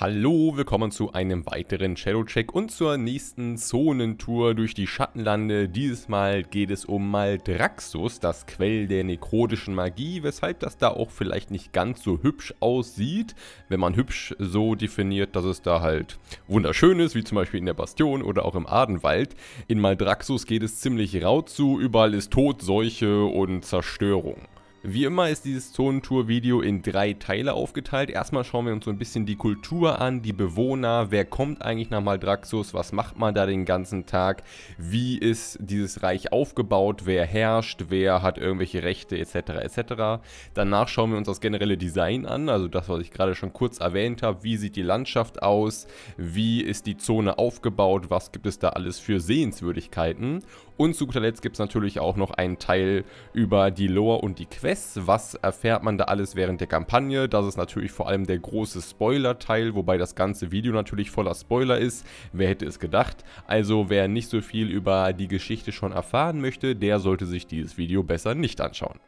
Hallo, willkommen zu einem weiteren Shadowcheck und zur nächsten Zonentour durch die Schattenlande. Dieses Mal geht es um Maldraxus, das Quell der nekrotischen Magie, weshalb das da auch vielleicht nicht ganz so hübsch aussieht, wenn man hübsch so definiert, dass es da halt wunderschön ist, wie zum Beispiel in der Bastion oder auch im Adenwald. In Maldraxus geht es ziemlich rau zu, überall ist Tod, Seuche und Zerstörung. Wie immer ist dieses Zonentour-Video in drei Teile aufgeteilt. Erstmal schauen wir uns so ein bisschen die Kultur an, die Bewohner, wer kommt eigentlich nach Maldraxxus, was macht man da den ganzen Tag, wie ist dieses Reich aufgebaut, wer herrscht, wer hat irgendwelche Rechte etc. etc. Danach schauen wir uns das generelle Design an, also das, was ich gerade schon kurz erwähnt habe, wie sieht die Landschaft aus, wie ist die Zone aufgebaut, was gibt es da alles für Sehenswürdigkeiten und zu guter Letzt gibt es natürlich auch noch einen Teil über die Lore und die Quests. Was erfährt man da alles während der Kampagne? Das ist natürlich vor allem der große Spoiler-Teil, wobei das ganze Video natürlich voller Spoiler ist. Wer hätte es gedacht? Also wer nicht so viel über die Geschichte schon erfahren möchte, der sollte sich dieses Video besser nicht anschauen.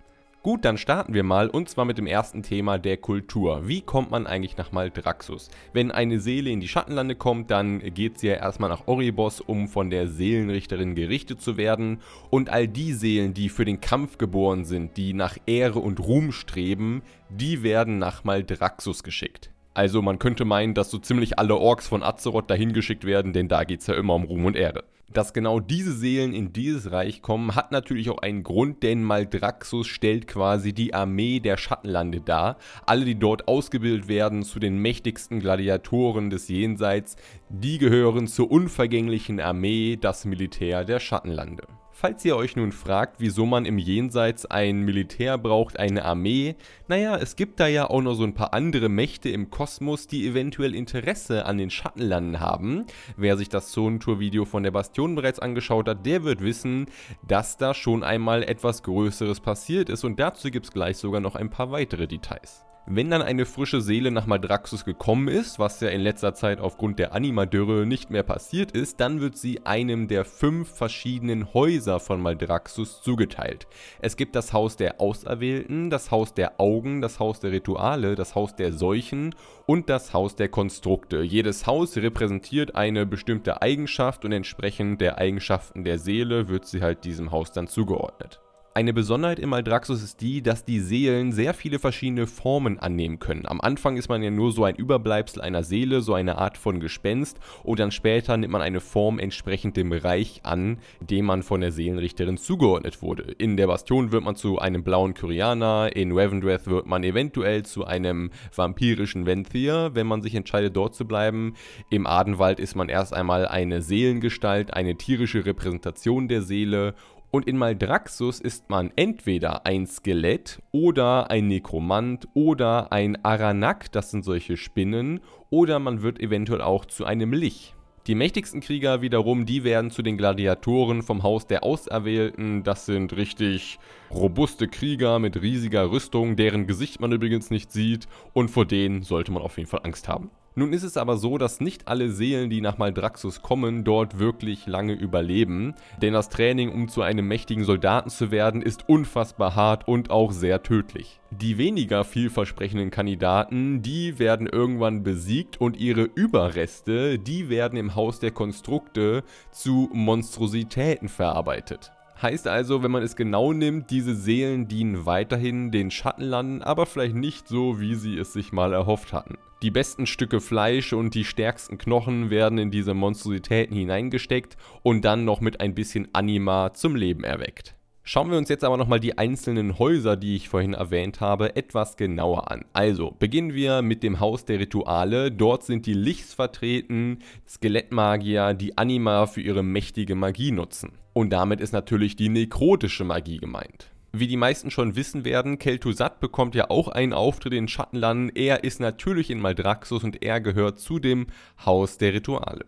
Gut, dann starten wir mal und zwar mit dem ersten Thema der Kultur. Wie kommt man eigentlich nach Maldraxxus? Wenn eine Seele in die Schattenlande kommt, dann geht sie ja erstmal nach Oribos, um von der Seelenrichterin gerichtet zu werden. Und all die Seelen, die für den Kampf geboren sind, die nach Ehre und Ruhm streben, die werden nach Maldraxxus geschickt. Also man könnte meinen, dass so ziemlich alle Orks von Azeroth dahin geschickt werden, denn da geht es ja immer um Ruhm und Ehre. Dass genau diese Seelen in dieses Reich kommen, hat natürlich auch einen Grund, denn Maldraxus stellt quasi die Armee der Schattenlande dar. Alle, die dort ausgebildet werden, zu den mächtigsten Gladiatoren des Jenseits, die gehören zur unvergänglichen Armee, das Militär der Schattenlande. Falls ihr euch nun fragt, wieso man im Jenseits ein Militär braucht, eine Armee, naja, es gibt da ja auch noch so ein paar andere Mächte im Kosmos, die eventuell Interesse an den Schattenlanden haben. Wer sich das Zonentour-Video von der Bastion bereits angeschaut hat, der wird wissen, dass da schon einmal etwas Größeres passiert ist und dazu gibt es gleich sogar noch ein paar weitere Details. Wenn dann eine frische Seele nach Maldraxxus gekommen ist, was ja in letzter Zeit aufgrund der Animadürre nicht mehr passiert ist, dann wird sie einem der fünf verschiedenen Häuser von Maldraxxus zugeteilt. Es gibt das Haus der Auserwählten, das Haus der Augen, das Haus der Rituale, das Haus der Seuchen und das Haus der Konstrukte. Jedes Haus repräsentiert eine bestimmte Eigenschaft und entsprechend der Eigenschaften der Seele wird sie halt diesem Haus dann zugeordnet. Eine Besonderheit im Aldraxus ist die, dass die Seelen sehr viele verschiedene Formen annehmen können. Am Anfang ist man ja nur so ein Überbleibsel einer Seele, so eine Art von Gespenst und dann später nimmt man eine Form entsprechend dem Reich an, dem man von der Seelenrichterin zugeordnet wurde. In der Bastion wird man zu einem blauen Kyrianer, in Revendreth wird man eventuell zu einem vampirischen Venthyr, wenn man sich entscheidet dort zu bleiben. Im Adenwald ist man erst einmal eine Seelengestalt, eine tierische Repräsentation der Seele und in Maldraxus ist man entweder ein Skelett oder ein Nekromant oder ein Aranak, das sind solche Spinnen, oder man wird eventuell auch zu einem Lich. Die mächtigsten Krieger wiederum, die werden zu den Gladiatoren vom Haus der Auserwählten. Das sind richtig robuste Krieger mit riesiger Rüstung, deren Gesicht man übrigens nicht sieht und vor denen sollte man auf jeden Fall Angst haben. Nun ist es aber so, dass nicht alle Seelen, die nach Maldraxus kommen, dort wirklich lange überleben, denn das Training, um zu einem mächtigen Soldaten zu werden, ist unfassbar hart und auch sehr tödlich. Die weniger vielversprechenden Kandidaten, die werden irgendwann besiegt und ihre Überreste, die werden im Haus der Konstrukte zu Monstrositäten verarbeitet. Heißt also, wenn man es genau nimmt, diese Seelen dienen weiterhin den Schattenlanden, aber vielleicht nicht so, wie sie es sich mal erhofft hatten. Die besten Stücke Fleisch und die stärksten Knochen werden in diese Monstrositäten hineingesteckt und dann noch mit ein bisschen Anima zum Leben erweckt. Schauen wir uns jetzt aber nochmal die einzelnen Häuser, die ich vorhin erwähnt habe, etwas genauer an. Also, beginnen wir mit dem Haus der Rituale. Dort sind die Lichs vertreten, Skelettmagier, die Anima für ihre mächtige Magie nutzen. Und damit ist natürlich die nekrotische Magie gemeint. Wie die meisten schon wissen werden, Kel'Thuzad bekommt ja auch einen Auftritt in Schattenlanden. Er ist natürlich in Maldraxus und er gehört zu dem Haus der Rituale.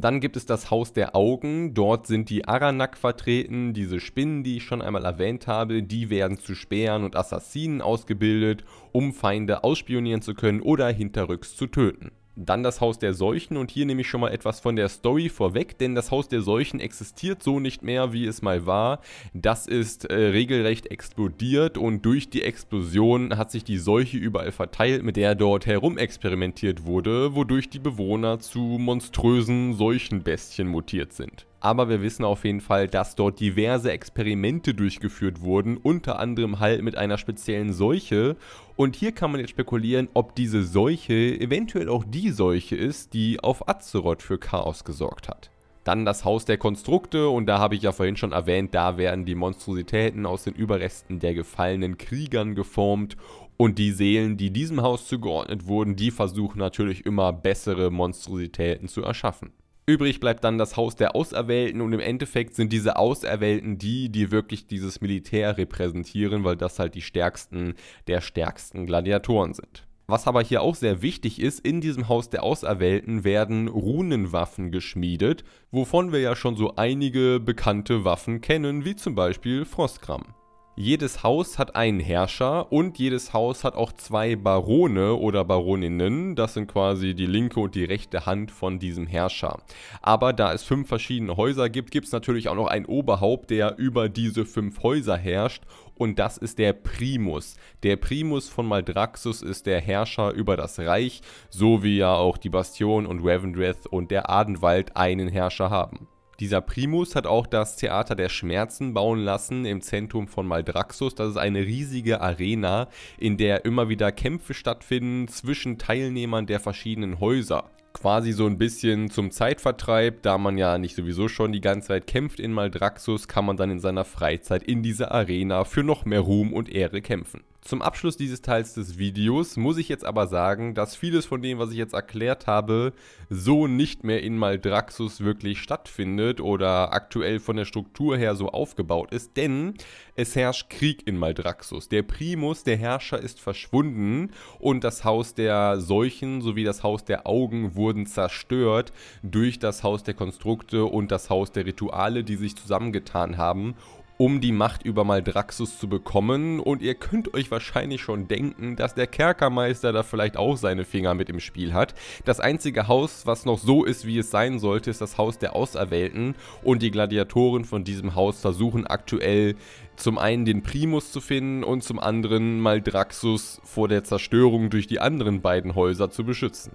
Dann gibt es das Haus der Augen. Dort sind die Aranak vertreten, diese Spinnen, die ich schon einmal erwähnt habe. Die werden zu Speeren und Assassinen ausgebildet, um Feinde ausspionieren zu können oder hinterrücks zu töten dann das Haus der Seuchen und hier nehme ich schon mal etwas von der Story vorweg, denn das Haus der Seuchen existiert so nicht mehr, wie es mal war. Das ist äh, regelrecht explodiert und durch die Explosion hat sich die Seuche überall verteilt, mit der dort herum experimentiert wurde, wodurch die Bewohner zu monströsen Seuchenbestien mutiert sind aber wir wissen auf jeden Fall, dass dort diverse Experimente durchgeführt wurden, unter anderem halt mit einer speziellen Seuche. Und hier kann man jetzt spekulieren, ob diese Seuche eventuell auch die Seuche ist, die auf Azeroth für Chaos gesorgt hat. Dann das Haus der Konstrukte und da habe ich ja vorhin schon erwähnt, da werden die Monstrositäten aus den Überresten der gefallenen Kriegern geformt und die Seelen, die diesem Haus zugeordnet wurden, die versuchen natürlich immer bessere Monstrositäten zu erschaffen. Übrig bleibt dann das Haus der Auserwählten und im Endeffekt sind diese Auserwählten die, die wirklich dieses Militär repräsentieren, weil das halt die stärksten der stärksten Gladiatoren sind. Was aber hier auch sehr wichtig ist, in diesem Haus der Auserwählten werden Runenwaffen geschmiedet, wovon wir ja schon so einige bekannte Waffen kennen, wie zum Beispiel Frostkram jedes Haus hat einen Herrscher und jedes Haus hat auch zwei Barone oder Baroninnen. Das sind quasi die linke und die rechte Hand von diesem Herrscher. Aber da es fünf verschiedene Häuser gibt, gibt es natürlich auch noch ein Oberhaupt, der über diese fünf Häuser herrscht. Und das ist der Primus. Der Primus von Maldraxxus ist der Herrscher über das Reich, so wie ja auch die Bastion und Ravendreth und der Adenwald einen Herrscher haben. Dieser Primus hat auch das Theater der Schmerzen bauen lassen im Zentrum von Maldraxus. Das ist eine riesige Arena, in der immer wieder Kämpfe stattfinden zwischen Teilnehmern der verschiedenen Häuser quasi so ein bisschen zum Zeitvertreib, da man ja nicht sowieso schon die ganze Zeit kämpft in Maldraxus, kann man dann in seiner Freizeit in dieser Arena für noch mehr Ruhm und Ehre kämpfen. Zum Abschluss dieses Teils des Videos muss ich jetzt aber sagen, dass vieles von dem, was ich jetzt erklärt habe, so nicht mehr in Maldraxxus wirklich stattfindet oder aktuell von der Struktur her so aufgebaut ist, denn es herrscht Krieg in Maldraxxus. Der Primus, der Herrscher, ist verschwunden und das Haus der Seuchen sowie das Haus der Augen wurden zerstört durch das Haus der Konstrukte und das Haus der Rituale, die sich zusammengetan haben, um die Macht über Maldraxus zu bekommen und ihr könnt euch wahrscheinlich schon denken, dass der Kerkermeister da vielleicht auch seine Finger mit im Spiel hat. Das einzige Haus, was noch so ist, wie es sein sollte, ist das Haus der Auserwählten und die Gladiatoren von diesem Haus versuchen aktuell zum einen den Primus zu finden und zum anderen Maldraxus vor der Zerstörung durch die anderen beiden Häuser zu beschützen.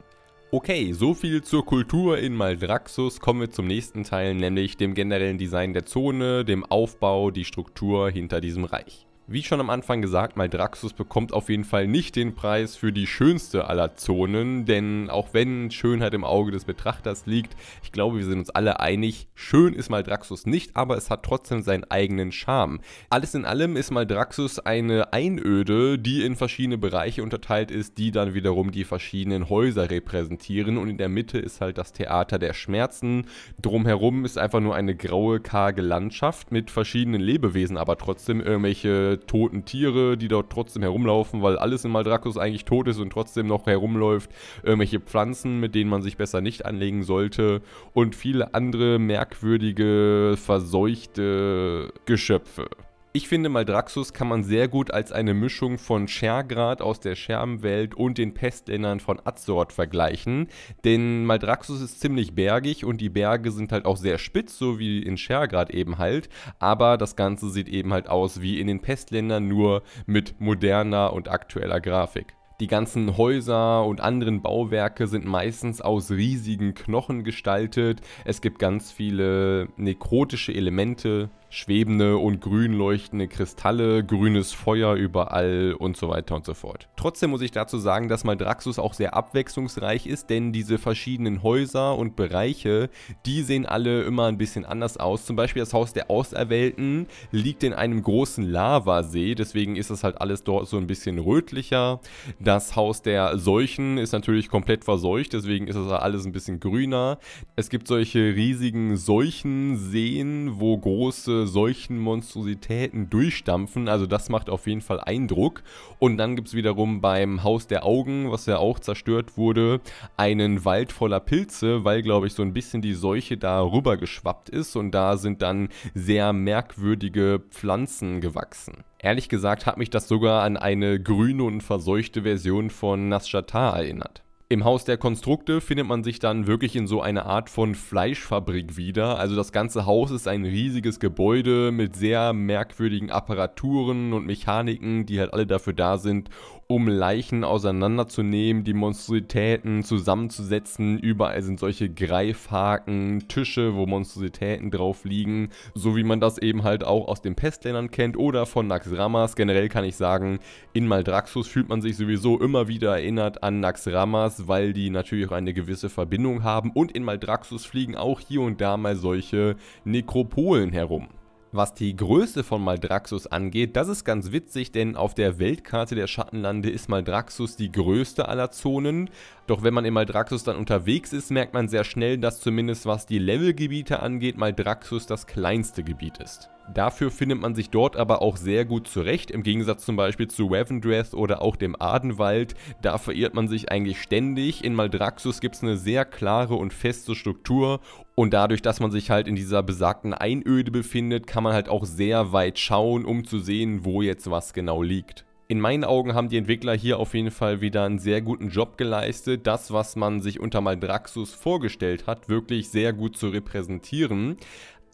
Okay, so viel zur Kultur in Maldraxus. Kommen wir zum nächsten Teil, nämlich dem generellen Design der Zone, dem Aufbau, die Struktur hinter diesem Reich. Wie schon am Anfang gesagt, Maldraxus bekommt auf jeden Fall nicht den Preis für die schönste aller Zonen, denn auch wenn Schönheit im Auge des Betrachters liegt, ich glaube, wir sind uns alle einig, schön ist Maldraxus nicht, aber es hat trotzdem seinen eigenen Charme. Alles in allem ist Maldraxus eine Einöde, die in verschiedene Bereiche unterteilt ist, die dann wiederum die verschiedenen Häuser repräsentieren und in der Mitte ist halt das Theater der Schmerzen, drumherum ist einfach nur eine graue, karge Landschaft mit verschiedenen Lebewesen, aber trotzdem irgendwelche toten Tiere, die dort trotzdem herumlaufen, weil alles in Maldrakus eigentlich tot ist und trotzdem noch herumläuft. Irgendwelche Pflanzen, mit denen man sich besser nicht anlegen sollte. Und viele andere merkwürdige, verseuchte Geschöpfe. Ich finde Maldraxus kann man sehr gut als eine Mischung von Schergrad aus der Scherbenwelt und den Pestländern von Azort vergleichen, denn Maldraxus ist ziemlich bergig und die Berge sind halt auch sehr spitz, so wie in Schergrad eben halt, aber das Ganze sieht eben halt aus wie in den Pestländern, nur mit moderner und aktueller Grafik. Die ganzen Häuser und anderen Bauwerke sind meistens aus riesigen Knochen gestaltet. Es gibt ganz viele nekrotische Elemente, schwebende und grün leuchtende Kristalle, grünes Feuer überall und so weiter und so fort. Trotzdem muss ich dazu sagen, dass Maldraxus auch sehr abwechslungsreich ist, denn diese verschiedenen Häuser und Bereiche, die sehen alle immer ein bisschen anders aus. Zum Beispiel das Haus der Auserwählten liegt in einem großen Lavasee, deswegen ist das halt alles dort so ein bisschen rötlicher. Das Haus der Seuchen ist natürlich komplett verseucht, deswegen ist das alles ein bisschen grüner. Es gibt solche riesigen Seuchenseen, wo große äh, solchen Monstrositäten durchstampfen. Also das macht auf jeden Fall Eindruck. Und dann gibt es wiederum beim Haus der Augen, was ja auch zerstört wurde, einen Wald voller Pilze, weil, glaube ich, so ein bisschen die Seuche da rübergeschwappt ist. Und da sind dann sehr merkwürdige Pflanzen gewachsen. Ehrlich gesagt hat mich das sogar an eine grüne und verseuchte Version von Nasjatar erinnert. Im Haus der Konstrukte findet man sich dann wirklich in so einer Art von Fleischfabrik wieder. Also das ganze Haus ist ein riesiges Gebäude mit sehr merkwürdigen Apparaturen und Mechaniken, die halt alle dafür da sind, um Leichen auseinanderzunehmen, die Monstrositäten zusammenzusetzen. Überall sind solche Greifhaken, Tische, wo Monstrositäten drauf liegen. So wie man das eben halt auch aus den Pestländern kennt oder von Naxramas. Generell kann ich sagen, in Maldraxus fühlt man sich sowieso immer wieder erinnert an Naxramas, weil die natürlich auch eine gewisse Verbindung haben. Und in Maldraxus fliegen auch hier und da mal solche Nekropolen herum. Was die Größe von Maldraxus angeht, das ist ganz witzig, denn auf der Weltkarte der Schattenlande ist Maldraxus die größte aller Zonen. Doch wenn man in Maldraxus dann unterwegs ist, merkt man sehr schnell, dass zumindest was die Levelgebiete angeht, Maldraxus das kleinste Gebiet ist. Dafür findet man sich dort aber auch sehr gut zurecht, im Gegensatz zum Beispiel zu Ravendreth oder auch dem Adenwald. Da verirrt man sich eigentlich ständig. In Maldraxus gibt es eine sehr klare und feste Struktur und dadurch, dass man sich halt in dieser besagten Einöde befindet, kann man halt auch sehr weit schauen, um zu sehen, wo jetzt was genau liegt. In meinen Augen haben die Entwickler hier auf jeden Fall wieder einen sehr guten Job geleistet, das, was man sich unter Maldraxus vorgestellt hat, wirklich sehr gut zu repräsentieren.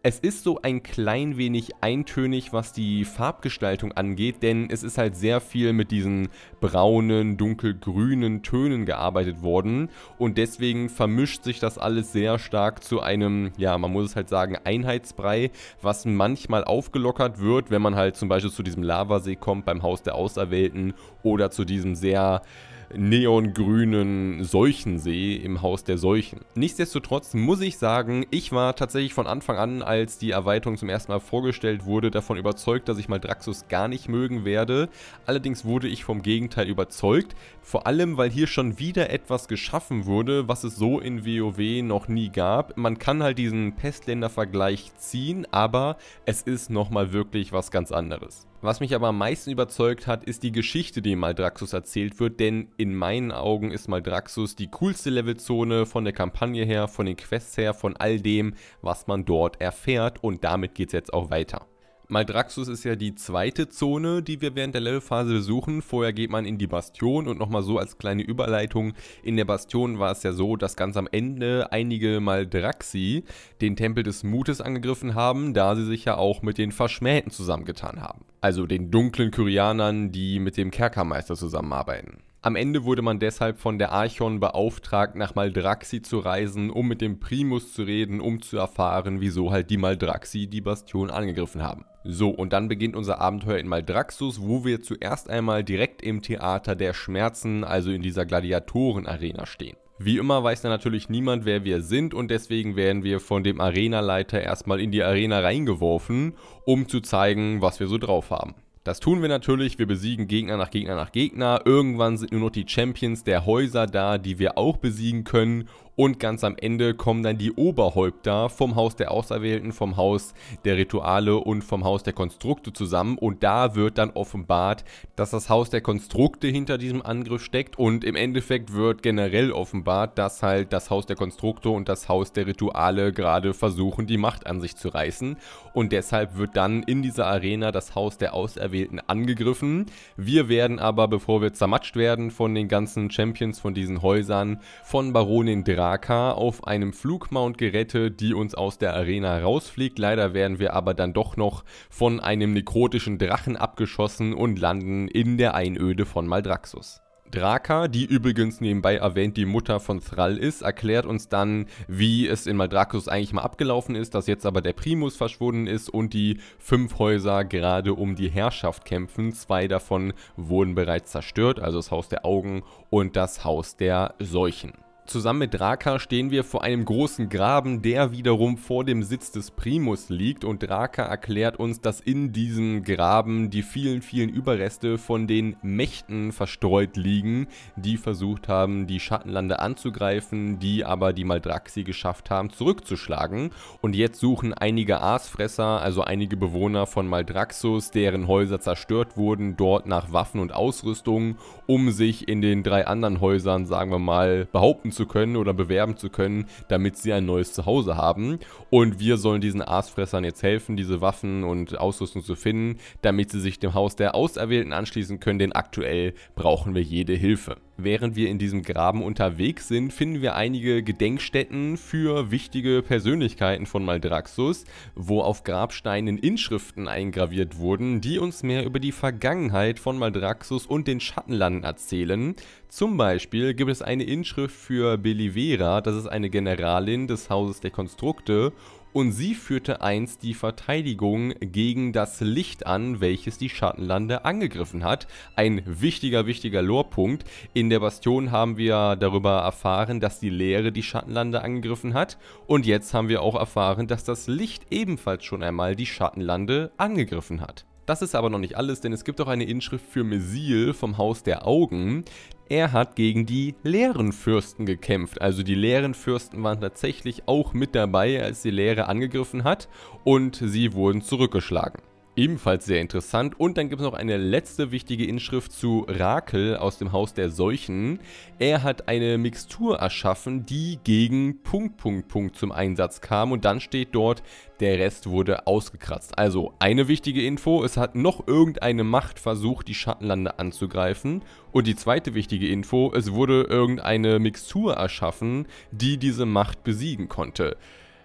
Es ist so ein klein wenig eintönig, was die Farbgestaltung angeht, denn es ist halt sehr viel mit diesen braunen, dunkelgrünen Tönen gearbeitet worden und deswegen vermischt sich das alles sehr stark zu einem, ja, man muss es halt sagen, Einheitsbrei, was manchmal aufgelockert wird, wenn man halt zum Beispiel zu diesem Lavasee kommt beim Haus der Auserwählten oder zu diesem sehr neongrünen Seuchensee im Haus der Seuchen. Nichtsdestotrotz muss ich sagen, ich war tatsächlich von Anfang an, als die Erweiterung zum ersten Mal vorgestellt wurde, davon überzeugt, dass ich mal Draxus gar nicht mögen werde. Allerdings wurde ich vom Gegenteil überzeugt, vor allem weil hier schon wieder etwas geschaffen wurde, was es so in WoW noch nie gab. Man kann halt diesen Pestländer-Vergleich ziehen, aber es ist nochmal wirklich was ganz anderes. Was mich aber am meisten überzeugt hat, ist die Geschichte, die Maldraxus erzählt wird, denn in meinen Augen ist Maldraxus die coolste Levelzone von der Kampagne her, von den Quests her, von all dem, was man dort erfährt und damit geht's jetzt auch weiter. Maldraxus ist ja die zweite Zone, die wir während der Levelphase besuchen. Vorher geht man in die Bastion und nochmal so als kleine Überleitung. In der Bastion war es ja so, dass ganz am Ende einige Maldraxi den Tempel des Mutes angegriffen haben, da sie sich ja auch mit den Verschmähten zusammengetan haben. Also den dunklen Kyrianern, die mit dem Kerkermeister zusammenarbeiten. Am Ende wurde man deshalb von der Archon beauftragt, nach Maldraxi zu reisen, um mit dem Primus zu reden, um zu erfahren, wieso halt die Maldraxi die Bastion angegriffen haben. So, und dann beginnt unser Abenteuer in Maldraxus, wo wir zuerst einmal direkt im Theater der Schmerzen, also in dieser Gladiatorenarena stehen. Wie immer weiß da natürlich niemand, wer wir sind und deswegen werden wir von dem Arenaleiter erstmal in die Arena reingeworfen, um zu zeigen, was wir so drauf haben. Das tun wir natürlich, wir besiegen Gegner nach Gegner nach Gegner. Irgendwann sind nur noch die Champions der Häuser da, die wir auch besiegen können. Und ganz am Ende kommen dann die Oberhäupter vom Haus der Auserwählten, vom Haus der Rituale und vom Haus der Konstrukte zusammen. Und da wird dann offenbart, dass das Haus der Konstrukte hinter diesem Angriff steckt. Und im Endeffekt wird generell offenbart, dass halt das Haus der Konstrukte und das Haus der Rituale gerade versuchen, die Macht an sich zu reißen. Und deshalb wird dann in dieser Arena das Haus der Auserwählten angegriffen. Wir werden aber, bevor wir zermatscht werden von den ganzen Champions von diesen Häusern, von Baronin 3 Barca auf einem Flugmount gerettet, die uns aus der Arena rausfliegt. Leider werden wir aber dann doch noch von einem nekrotischen Drachen abgeschossen und landen in der Einöde von Maldraxus. Draka, die übrigens nebenbei erwähnt die Mutter von Thrall ist, erklärt uns dann, wie es in Maldrakus eigentlich mal abgelaufen ist, dass jetzt aber der Primus verschwunden ist und die fünf Häuser gerade um die Herrschaft kämpfen. Zwei davon wurden bereits zerstört, also das Haus der Augen und das Haus der Seuchen. Zusammen mit Draka stehen wir vor einem großen Graben, der wiederum vor dem Sitz des Primus liegt und Draka erklärt uns, dass in diesem Graben die vielen, vielen Überreste von den Mächten verstreut liegen, die versucht haben, die Schattenlande anzugreifen, die aber die Maldraxi geschafft haben, zurückzuschlagen. Und jetzt suchen einige Aasfresser, also einige Bewohner von Maldraxus, deren Häuser zerstört wurden, dort nach Waffen und Ausrüstung, um sich in den drei anderen Häusern, sagen wir mal, behaupten zu zu können oder bewerben zu können, damit sie ein neues Zuhause haben. Und wir sollen diesen Aasfressern jetzt helfen, diese Waffen und Ausrüstung zu finden, damit sie sich dem Haus der Auserwählten anschließen können, denn aktuell brauchen wir jede Hilfe. Während wir in diesem Graben unterwegs sind, finden wir einige Gedenkstätten für wichtige Persönlichkeiten von Maldraxus, wo auf Grabsteinen Inschriften eingraviert wurden, die uns mehr über die Vergangenheit von Maldraxus und den Schattenlanden erzählen. Zum Beispiel gibt es eine Inschrift für Signor Belivera, das ist eine Generalin des Hauses der Konstrukte und sie führte einst die Verteidigung gegen das Licht an, welches die Schattenlande angegriffen hat. Ein wichtiger, wichtiger Lorpunkt. In der Bastion haben wir darüber erfahren, dass die Leere die Schattenlande angegriffen hat und jetzt haben wir auch erfahren, dass das Licht ebenfalls schon einmal die Schattenlande angegriffen hat. Das ist aber noch nicht alles, denn es gibt auch eine Inschrift für Mesil vom Haus der Augen. Er hat gegen die leeren Fürsten gekämpft. Also die leeren Fürsten waren tatsächlich auch mit dabei, als die Leere angegriffen hat und sie wurden zurückgeschlagen. Ebenfalls sehr interessant. Und dann gibt es noch eine letzte wichtige Inschrift zu Rakel aus dem Haus der Seuchen. Er hat eine Mixtur erschaffen, die gegen Punkt, Punkt, Punkt zum Einsatz kam. Und dann steht dort, der Rest wurde ausgekratzt. Also eine wichtige Info, es hat noch irgendeine Macht versucht, die Schattenlande anzugreifen. Und die zweite wichtige Info, es wurde irgendeine Mixtur erschaffen, die diese Macht besiegen konnte.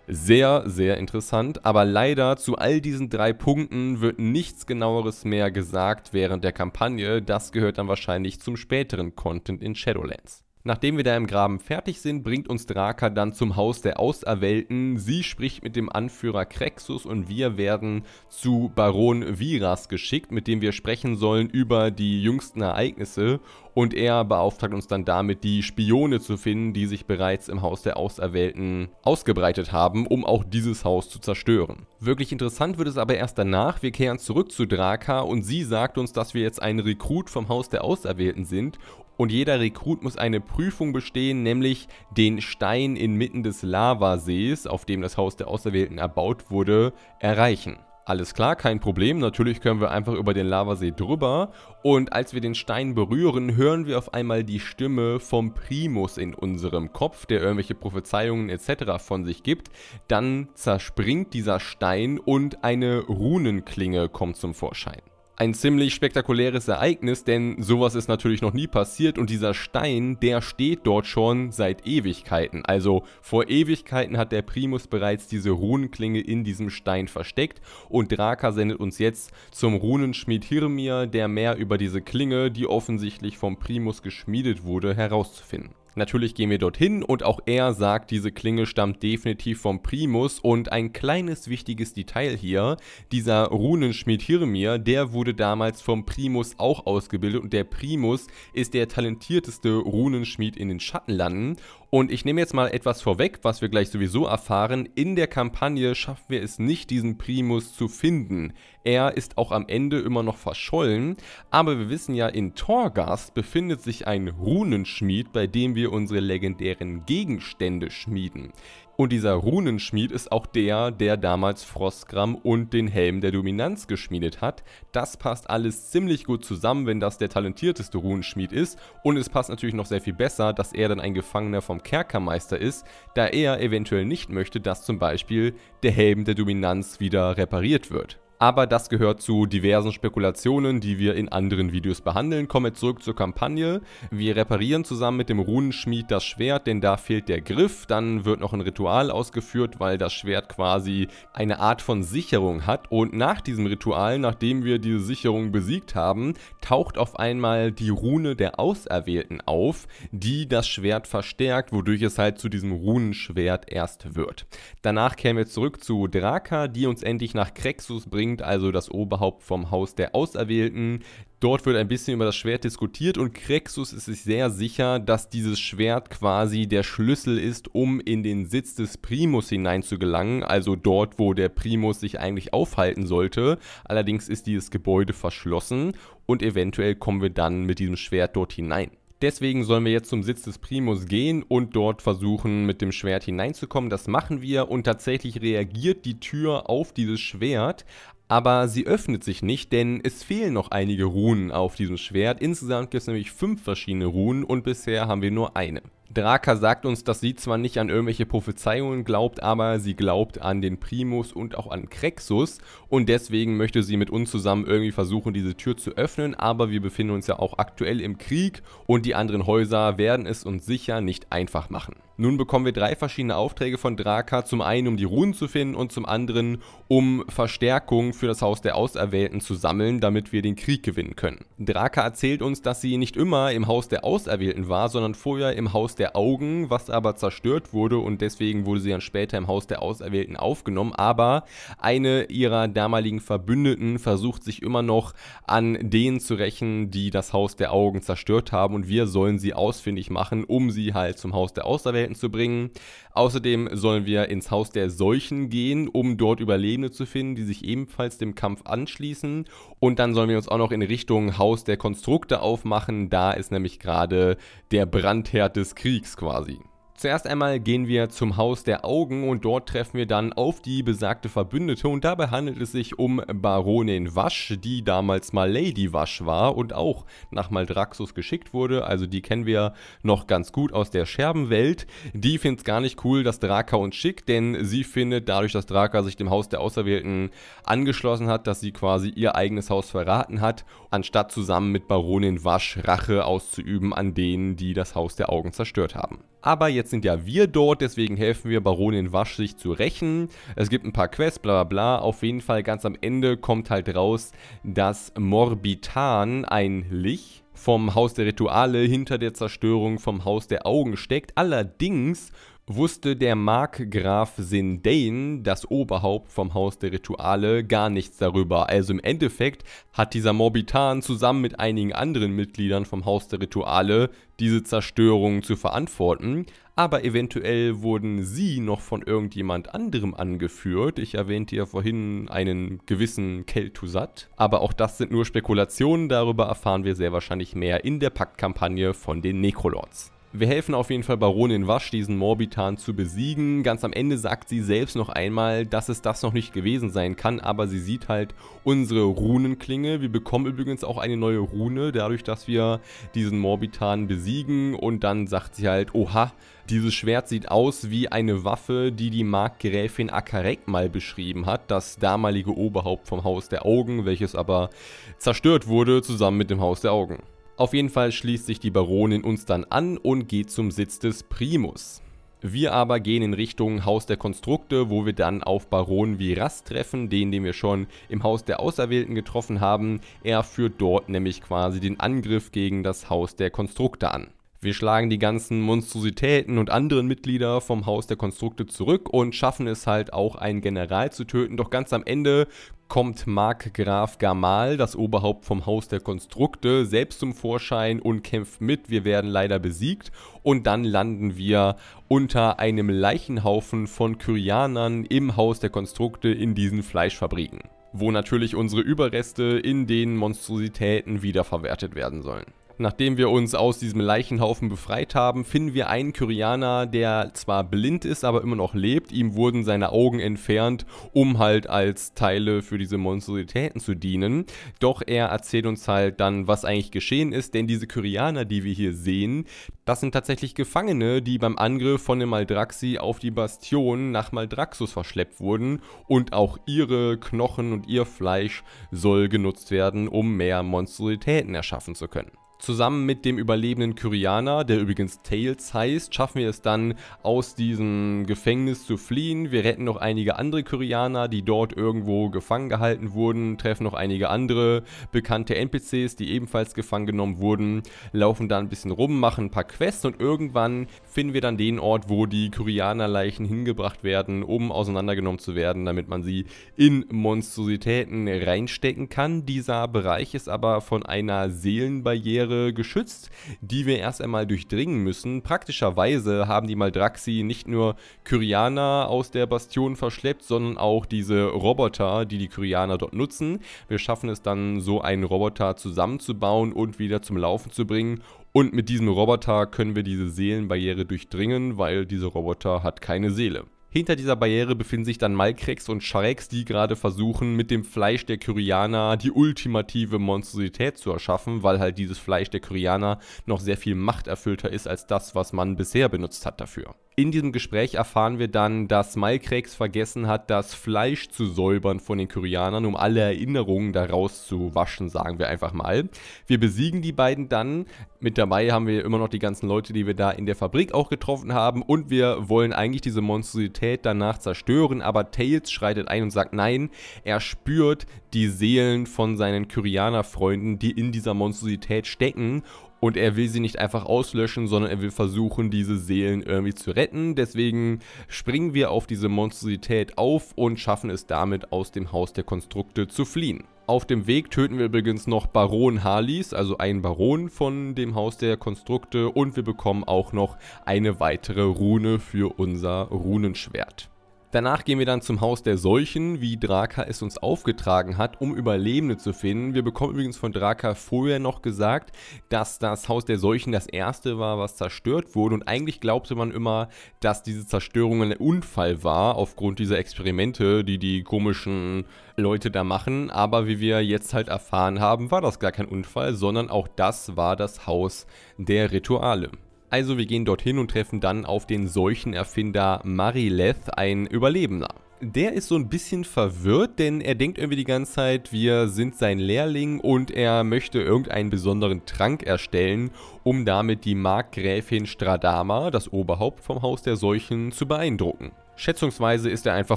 Sehr, sehr interessant, aber leider zu all diesen drei Punkten wird nichts genaueres mehr gesagt während der Kampagne. Das gehört dann wahrscheinlich zum späteren Content in Shadowlands. Nachdem wir da im Graben fertig sind, bringt uns Draka dann zum Haus der Auserwählten. Sie spricht mit dem Anführer Krexus und wir werden zu Baron Viras geschickt, mit dem wir sprechen sollen über die jüngsten Ereignisse. Und er beauftragt uns dann damit, die Spione zu finden, die sich bereits im Haus der Auserwählten ausgebreitet haben, um auch dieses Haus zu zerstören. Wirklich interessant wird es aber erst danach. Wir kehren zurück zu Draka und sie sagt uns, dass wir jetzt ein Rekrut vom Haus der Auserwählten sind und jeder Rekrut muss eine Prüfung bestehen, nämlich den Stein inmitten des Lavasees, auf dem das Haus der Auserwählten erbaut wurde, erreichen. Alles klar, kein Problem. Natürlich können wir einfach über den Lavasee drüber. Und als wir den Stein berühren, hören wir auf einmal die Stimme vom Primus in unserem Kopf, der irgendwelche Prophezeiungen etc. von sich gibt. Dann zerspringt dieser Stein und eine Runenklinge kommt zum Vorschein ein ziemlich spektakuläres Ereignis, denn sowas ist natürlich noch nie passiert und dieser Stein, der steht dort schon seit Ewigkeiten. Also vor Ewigkeiten hat der Primus bereits diese Runenklinge in diesem Stein versteckt und Draka sendet uns jetzt zum Runenschmied Hirmir, der mehr über diese Klinge, die offensichtlich vom Primus geschmiedet wurde, herauszufinden. Natürlich gehen wir dorthin und auch er sagt, diese Klinge stammt definitiv vom Primus und ein kleines wichtiges Detail hier, dieser Runenschmied Hirmir, der wurde damals vom Primus auch ausgebildet und der Primus ist der talentierteste Runenschmied in den Schattenlanden und ich nehme jetzt mal etwas vorweg, was wir gleich sowieso erfahren. In der Kampagne schaffen wir es nicht, diesen Primus zu finden. Er ist auch am Ende immer noch verschollen, aber wir wissen ja, in Torgast befindet sich ein Runenschmied, bei dem wir unsere legendären Gegenstände schmieden. Und dieser Runenschmied ist auch der, der damals Frostgram und den Helm der Dominanz geschmiedet hat. Das passt alles ziemlich gut zusammen, wenn das der talentierteste Runenschmied ist. Und es passt natürlich noch sehr viel besser, dass er dann ein Gefangener vom Kerkermeister ist, da er eventuell nicht möchte, dass zum Beispiel der Helm der Dominanz wieder repariert wird aber das gehört zu diversen Spekulationen, die wir in anderen Videos behandeln. Kommen wir zurück zur Kampagne. Wir reparieren zusammen mit dem Runenschmied das Schwert, denn da fehlt der Griff. Dann wird noch ein Ritual ausgeführt, weil das Schwert quasi eine Art von Sicherung hat. Und nach diesem Ritual, nachdem wir diese Sicherung besiegt haben, taucht auf einmal die Rune der Auserwählten auf, die das Schwert verstärkt, wodurch es halt zu diesem Runenschwert erst wird. Danach kämen wir zurück zu Draka, die uns endlich nach Krexus bringt Schwerpunkt, also das Oberhaupt vom Haus der Auserwählten. Dort wird ein bisschen über das Schwert diskutiert und Krexus ist sich sehr sicher, dass dieses Schwert quasi der Schlüssel ist, um in den Sitz des Primus hinein zu gelangen, also dort, wo der Primus sich eigentlich aufhalten sollte. Allerdings ist dieses Gebäude verschlossen und eventuell kommen wir dann mit diesem Schwert dort hinein. Deswegen sollen wir jetzt zum Sitz des Primus gehen und dort versuchen, mit dem Schwert hineinzukommen. Das machen wir und tatsächlich reagiert die Tür auf dieses Schwert aber sie öffnet sich nicht, denn es fehlen noch einige Runen auf diesem Schwert. Insgesamt gibt es nämlich fünf verschiedene Runen und bisher haben wir nur eine. Draka sagt uns, dass sie zwar nicht an irgendwelche Prophezeiungen glaubt, aber sie glaubt an den Primus und auch an Krexus und deswegen möchte sie mit uns zusammen irgendwie versuchen, diese Tür zu öffnen, aber wir befinden uns ja auch aktuell im Krieg und die anderen Häuser werden es uns sicher nicht einfach machen. Nun bekommen wir drei verschiedene Aufträge von Draka, zum einen um die Runen zu finden und zum anderen um Verstärkung für das Haus der Auserwählten zu sammeln, damit wir den Krieg gewinnen können. Draka erzählt uns, dass sie nicht immer im Haus der Auserwählten war, sondern vorher im Haus der Augen, was aber zerstört wurde und deswegen wurde sie dann später im Haus der Auserwählten aufgenommen, aber eine ihrer damaligen Verbündeten versucht sich immer noch an denen zu rächen, die das Haus der Augen zerstört haben und wir sollen sie ausfindig machen, um sie halt zum Haus der Auserwählten Angestellten zu bringen. Außerdem sollen wir ins Haus der Seuchen gehen, um dort Überlebende zu finden, die sich ebenfalls dem Kampf anschließen. Und dann sollen wir uns auch noch in Richtung Haus der Konstrukte aufmachen. Da ist nämlich gerade der Brandherd des Kriegs quasi. Zuerst einmal gehen wir zum Haus der Augen und dort treffen wir dann auf die besagte Verbündete und dabei handelt es sich um Baronin Wasch, die damals mal Lady Wasch war und auch nach Maldraxus geschickt wurde, also die kennen wir noch ganz gut aus der Scherbenwelt. Die findet es gar nicht cool, dass Draka uns schickt, denn sie findet dadurch, dass Draka sich dem Haus der Auserwählten angeschlossen hat, dass sie quasi ihr eigenes Haus verraten hat, anstatt zusammen mit Baronin Wasch Rache auszuüben an denen, die das Haus der Augen zerstört haben. Aber jetzt sind ja wir dort, deswegen helfen wir Baronin Wasch sich zu rächen. Es gibt ein paar Quests, bla bla bla. Auf jeden Fall ganz am Ende kommt halt raus, dass Morbitan ein Licht vom Haus der Rituale hinter der Zerstörung vom Haus der Augen steckt. Allerdings wusste der Markgraf Sindain, das Oberhaupt vom Haus der Rituale, gar nichts darüber. Also im Endeffekt hat dieser Morbitan zusammen mit einigen anderen Mitgliedern vom Haus der Rituale diese Zerstörung zu verantworten, aber eventuell wurden sie noch von irgendjemand anderem angeführt. Ich erwähnte ja vorhin einen gewissen Keltusat, aber auch das sind nur Spekulationen, darüber erfahren wir sehr wahrscheinlich mehr in der Paktkampagne von den Necrolords. Wir helfen auf jeden Fall Baronin Wasch, diesen Morbitan zu besiegen. Ganz am Ende sagt sie selbst noch einmal, dass es das noch nicht gewesen sein kann, aber sie sieht halt unsere Runenklinge. Wir bekommen übrigens auch eine neue Rune, dadurch, dass wir diesen Morbitan besiegen. Und dann sagt sie halt, oha, dieses Schwert sieht aus wie eine Waffe, die die Markgräfin Akarek mal beschrieben hat, das damalige Oberhaupt vom Haus der Augen, welches aber zerstört wurde zusammen mit dem Haus der Augen. Auf jeden Fall schließt sich die Baronin uns dann an und geht zum Sitz des Primus. Wir aber gehen in Richtung Haus der Konstrukte, wo wir dann auf Baron Viras treffen, den, den wir schon im Haus der Auserwählten getroffen haben. Er führt dort nämlich quasi den Angriff gegen das Haus der Konstrukte an. Wir schlagen die ganzen Monstrositäten und anderen Mitglieder vom Haus der Konstrukte zurück und schaffen es halt auch, einen General zu töten. Doch ganz am Ende kommt Markgraf Gamal, das Oberhaupt vom Haus der Konstrukte, selbst zum Vorschein und kämpft mit. Wir werden leider besiegt und dann landen wir unter einem Leichenhaufen von Kyrianern im Haus der Konstrukte in diesen Fleischfabriken, wo natürlich unsere Überreste in den Monstrositäten wiederverwertet werden sollen. Nachdem wir uns aus diesem Leichenhaufen befreit haben, finden wir einen Kyrianer, der zwar blind ist, aber immer noch lebt. Ihm wurden seine Augen entfernt, um halt als Teile für diese Monstrositäten zu dienen. Doch er erzählt uns halt dann, was eigentlich geschehen ist, denn diese Kyrianer, die wir hier sehen, das sind tatsächlich Gefangene, die beim Angriff von den Maldraxi auf die Bastion nach Maldraxus verschleppt wurden und auch ihre Knochen und ihr Fleisch soll genutzt werden, um mehr Monstrositäten erschaffen zu können. Zusammen mit dem überlebenden Kyrianer, der übrigens Tails heißt, schaffen wir es dann, aus diesem Gefängnis zu fliehen. Wir retten noch einige andere Kyrianer, die dort irgendwo gefangen gehalten wurden, treffen noch einige andere bekannte NPCs, die ebenfalls gefangen genommen wurden, laufen da ein bisschen rum, machen ein paar Quests und irgendwann finden wir dann den Ort, wo die Kyrianer-Leichen hingebracht werden, um auseinandergenommen zu werden, damit man sie in Monstrositäten reinstecken kann. Dieser Bereich ist aber von einer Seelenbarriere Charaktere geschützt, die wir erst einmal durchdringen müssen. Praktischerweise haben die Maldraxi nicht nur Kyrianer aus der Bastion verschleppt, sondern auch diese Roboter, die die Kyrianer dort nutzen. Wir schaffen es dann, so einen Roboter zusammenzubauen und wieder zum Laufen zu bringen. Und mit diesem Roboter können wir diese Seelenbarriere durchdringen, weil dieser Roboter hat keine Seele. Hinter dieser Barriere befinden sich dann Malkrex und Shareks, die gerade versuchen, mit dem Fleisch der Kyrianer die ultimative Monstrosität zu erschaffen, weil halt dieses Fleisch der Kyrianer noch sehr viel machterfüllter ist als das, was man bisher benutzt hat dafür in diesem Gespräch erfahren wir dann, dass Malkrex vergessen hat, das Fleisch zu säubern von den Kyrianern, um alle Erinnerungen daraus zu waschen, sagen wir einfach mal. Wir besiegen die beiden dann. Mit dabei haben wir immer noch die ganzen Leute, die wir da in der Fabrik auch getroffen haben. Und wir wollen eigentlich diese Monstrosität danach zerstören. Aber Tails schreitet ein und sagt nein. Er spürt die Seelen von seinen Kyrianer-Freunden, die in dieser Monstrosität stecken und er will sie nicht einfach auslöschen, sondern er will versuchen, diese Seelen irgendwie zu retten. Deswegen springen wir auf diese Monstrosität auf und schaffen es damit, aus dem Haus der Konstrukte zu fliehen. Auf dem Weg töten wir übrigens noch Baron Harlis, also einen Baron von dem Haus der Konstrukte und wir bekommen auch noch eine weitere Rune für unser Runenschwert. Danach gehen wir dann zum Haus der Seuchen, wie Draka es uns aufgetragen hat, um Überlebende zu finden. Wir bekommen übrigens von Draka vorher noch gesagt, dass das Haus der Seuchen das erste war, was zerstört wurde. Und eigentlich glaubte man immer, dass diese Zerstörung ein Unfall war, aufgrund dieser Experimente, die die komischen Leute da machen. Aber wie wir jetzt halt erfahren haben, war das gar kein Unfall, sondern auch das war das Haus der Rituale. Also wir gehen dorthin und treffen dann auf den Seuchenerfinder Marileth, ein Überlebender. Der ist so ein bisschen verwirrt, denn er denkt irgendwie die ganze Zeit, wir sind sein Lehrling und er möchte irgendeinen besonderen Trank erstellen, um damit die Markgräfin Stradama, das Oberhaupt vom Haus der Seuchen, zu beeindrucken. Schätzungsweise ist er einfach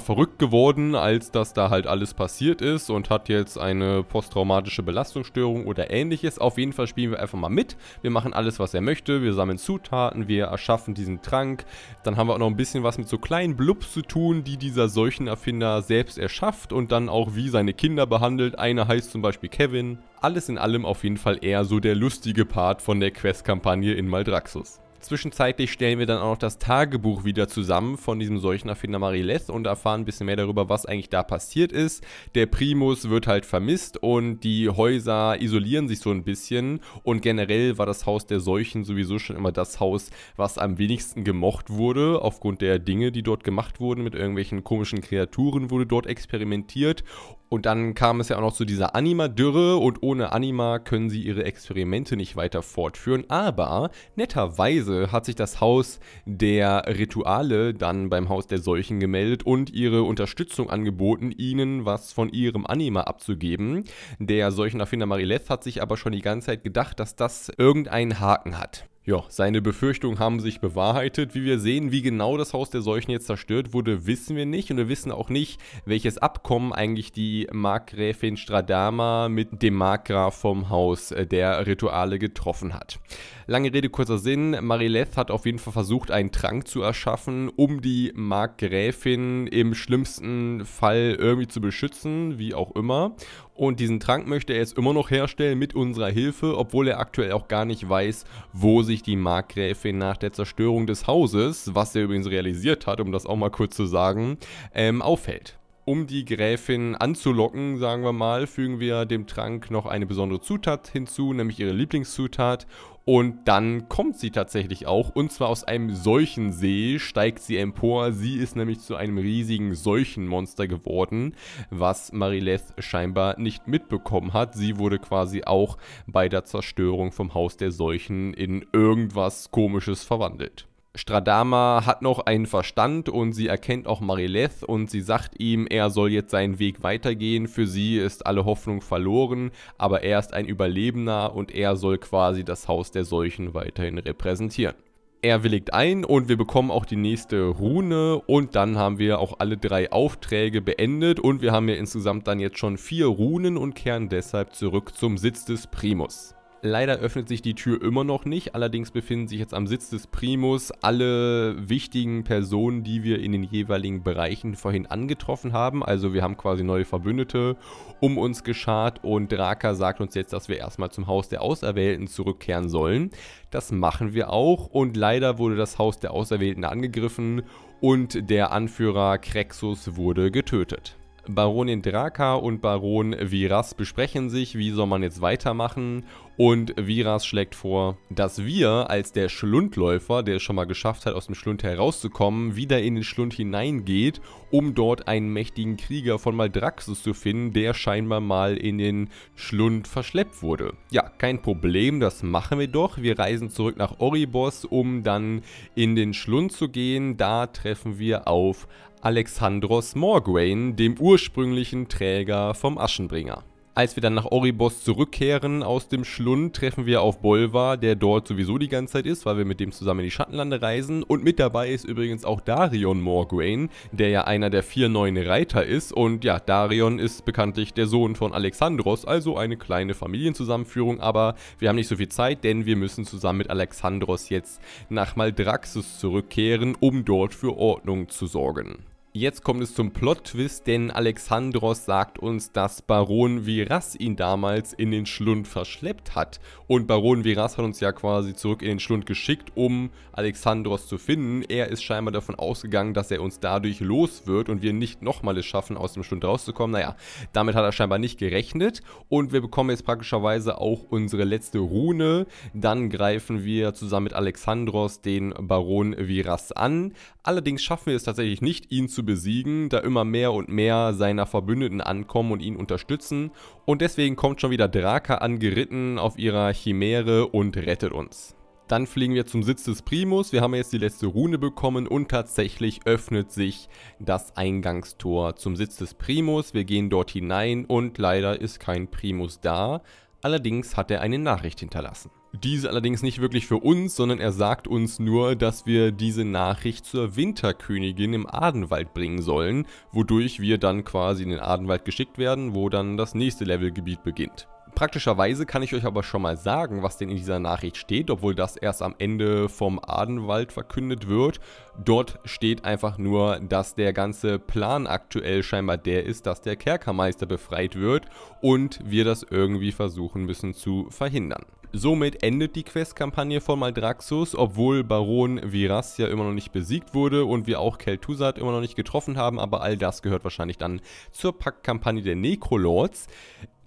verrückt geworden, als dass da halt alles passiert ist und hat jetzt eine posttraumatische Belastungsstörung oder ähnliches. Auf jeden Fall spielen wir einfach mal mit. Wir machen alles, was er möchte. Wir sammeln Zutaten, wir erschaffen diesen Trank. Dann haben wir auch noch ein bisschen was mit so kleinen Blubs zu tun, die dieser Seuchenerfinder selbst erschafft und dann auch wie seine Kinder behandelt. Einer heißt zum Beispiel Kevin. Alles in allem auf jeden Fall eher so der lustige Part von der Questkampagne in Maldraxus. Zwischenzeitlich stellen wir dann auch noch das Tagebuch wieder zusammen von diesem Seuchenerfinder Mariles und erfahren ein bisschen mehr darüber, was eigentlich da passiert ist. Der Primus wird halt vermisst und die Häuser isolieren sich so ein bisschen und generell war das Haus der Seuchen sowieso schon immer das Haus, was am wenigsten gemocht wurde, aufgrund der Dinge, die dort gemacht wurden. Mit irgendwelchen komischen Kreaturen wurde dort experimentiert und dann kam es ja auch noch zu dieser Anima-Dürre und ohne Anima können sie ihre Experimente nicht weiter fortführen, aber netterweise Weise äh, hat sich das Haus der Rituale dann beim Haus der Seuchen gemeldet und ihre Unterstützung angeboten, ihnen was von ihrem Anima abzugeben. Der Seuchenerfinder Marileth hat sich aber schon die ganze Zeit gedacht, dass das irgendeinen Haken hat. Ja, seine Befürchtungen haben sich bewahrheitet. Wie wir sehen, wie genau das Haus der Seuchen jetzt zerstört wurde, wissen wir nicht. Und wir wissen auch nicht, welches Abkommen eigentlich die Markgräfin Stradama mit dem Markgraf vom Haus äh, der Rituale getroffen hat. Lange Rede, kurzer Sinn. Marileth hat auf jeden Fall versucht, einen Trank zu erschaffen, um die Markgräfin im schlimmsten Fall irgendwie zu beschützen, wie auch immer. Und diesen Trank möchte er jetzt immer noch herstellen mit unserer Hilfe, obwohl er aktuell auch gar nicht weiß, wo sich die Markgräfin nach der Zerstörung des Hauses, was er übrigens realisiert hat, um das auch mal kurz zu sagen, ähm, aufhält. Um die Gräfin anzulocken, sagen wir mal, fügen wir dem Trank noch eine besondere Zutat hinzu, nämlich ihre Lieblingszutat und dann kommt sie tatsächlich auch, und zwar aus einem solchen See steigt sie empor. Sie ist nämlich zu einem riesigen Seuchenmonster geworden, was Marileth scheinbar nicht mitbekommen hat. Sie wurde quasi auch bei der Zerstörung vom Haus der Seuchen in irgendwas Komisches verwandelt. Stradama hat noch einen Verstand und sie erkennt auch Marileth und sie sagt ihm, er soll jetzt seinen Weg weitergehen. Für sie ist alle Hoffnung verloren, aber er ist ein Überlebender und er soll quasi das Haus der Seuchen weiterhin repräsentieren. Er willigt ein und wir bekommen auch die nächste Rune und dann haben wir auch alle drei Aufträge beendet und wir haben ja insgesamt dann jetzt schon vier Runen und kehren deshalb zurück zum Sitz des Primus. Leider öffnet sich die Tür immer noch nicht, allerdings befinden sich jetzt am Sitz des Primus alle wichtigen Personen, die wir in den jeweiligen Bereichen vorhin angetroffen haben. Also wir haben quasi neue Verbündete um uns geschart und Draka sagt uns jetzt, dass wir erstmal zum Haus der Auserwählten zurückkehren sollen. Das machen wir auch und leider wurde das Haus der Auserwählten angegriffen und der Anführer Krexus wurde getötet. Baronin Draka und Baron Viras besprechen sich, wie soll man jetzt weitermachen. Und Viras schlägt vor, dass wir als der Schlundläufer, der es schon mal geschafft hat, aus dem Schlund herauszukommen, wieder in den Schlund hineingeht, um dort einen mächtigen Krieger von Maldraxus zu finden, der scheinbar mal in den Schlund verschleppt wurde. Ja, kein Problem, das machen wir doch. Wir reisen zurück nach Oribos, um dann in den Schlund zu gehen. Da treffen wir auf Alexandros Morgraine, dem ursprünglichen Träger vom Aschenbringer. Als wir dann nach Oribos zurückkehren aus dem Schlund, treffen wir auf Bolvar, der dort sowieso die ganze Zeit ist, weil wir mit dem zusammen in die Schattenlande reisen. Und mit dabei ist übrigens auch Darion Morgraine, der ja einer der vier neuen Reiter ist. Und ja, Darion ist bekanntlich der Sohn von Alexandros, also eine kleine Familienzusammenführung. Aber wir haben nicht so viel Zeit, denn wir müssen zusammen mit Alexandros jetzt nach Maldraxus zurückkehren, um dort für Ordnung zu sorgen. Jetzt kommt es zum Plot-Twist, denn Alexandros sagt uns, dass Baron Viras ihn damals in den Schlund verschleppt hat. Und Baron Viras hat uns ja quasi zurück in den Schlund geschickt, um Alexandros zu finden. Er ist scheinbar davon ausgegangen, dass er uns dadurch los wird und wir nicht nochmal es schaffen, aus dem Schlund rauszukommen. Naja, damit hat er scheinbar nicht gerechnet. Und wir bekommen jetzt praktischerweise auch unsere letzte Rune. Dann greifen wir zusammen mit Alexandros den Baron Viras an. Allerdings schaffen wir es tatsächlich nicht, ihn zu besiegen, da immer mehr und mehr seiner Verbündeten ankommen und ihn unterstützen. Und deswegen kommt schon wieder Draka angeritten auf ihrer Chimäre und rettet uns. Dann fliegen wir zum Sitz des Primus, wir haben jetzt die letzte Rune bekommen und tatsächlich öffnet sich das Eingangstor zum Sitz des Primus. Wir gehen dort hinein und leider ist kein Primus da, allerdings hat er eine Nachricht hinterlassen. Diese allerdings nicht wirklich für uns, sondern er sagt uns nur, dass wir diese Nachricht zur Winterkönigin im Adenwald bringen sollen, wodurch wir dann quasi in den Adenwald geschickt werden, wo dann das nächste Levelgebiet beginnt. Praktischerweise kann ich euch aber schon mal sagen, was denn in dieser Nachricht steht, obwohl das erst am Ende vom Adenwald verkündet wird. Dort steht einfach nur, dass der ganze Plan aktuell scheinbar der ist, dass der Kerkermeister befreit wird und wir das irgendwie versuchen müssen zu verhindern. Somit endet die Questkampagne von Maldraxus, obwohl Baron Viras ja immer noch nicht besiegt wurde und wir auch Kel'Thuzad immer noch nicht getroffen haben, aber all das gehört wahrscheinlich dann zur Paktkampagne der Necrolords.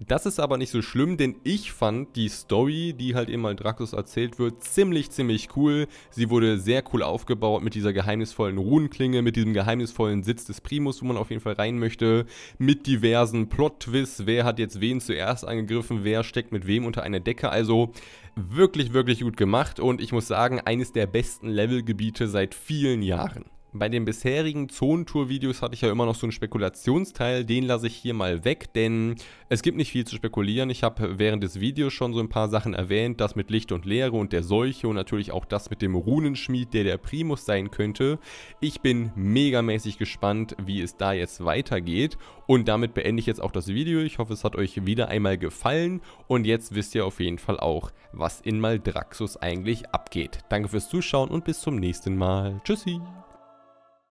Das ist aber nicht so schlimm, denn ich fand die Story, die halt in Maldraxus erzählt wird, ziemlich, ziemlich cool. Sie wurde sehr cool aufgebaut mit dieser geheimnisvollen Runenklinge, mit diesem geheimnisvollen Sitz des Primus, wo man auf jeden Fall rein möchte, mit diversen Plot-Twists, wer hat jetzt wen zuerst angegriffen, wer steckt mit wem unter einer Decke, also wirklich, wirklich gut gemacht und ich muss sagen, eines der besten Levelgebiete seit vielen Jahren bei den bisherigen Zonentour-Videos hatte ich ja immer noch so einen Spekulationsteil, den lasse ich hier mal weg, denn es gibt nicht viel zu spekulieren. Ich habe während des Videos schon so ein paar Sachen erwähnt, das mit Licht und Leere und der Seuche und natürlich auch das mit dem Runenschmied, der der Primus sein könnte. Ich bin megamäßig gespannt, wie es da jetzt weitergeht und damit beende ich jetzt auch das Video. Ich hoffe, es hat euch wieder einmal gefallen und jetzt wisst ihr auf jeden Fall auch, was in Maldraxus eigentlich abgeht. Danke fürs Zuschauen und bis zum nächsten Mal. Tschüssi!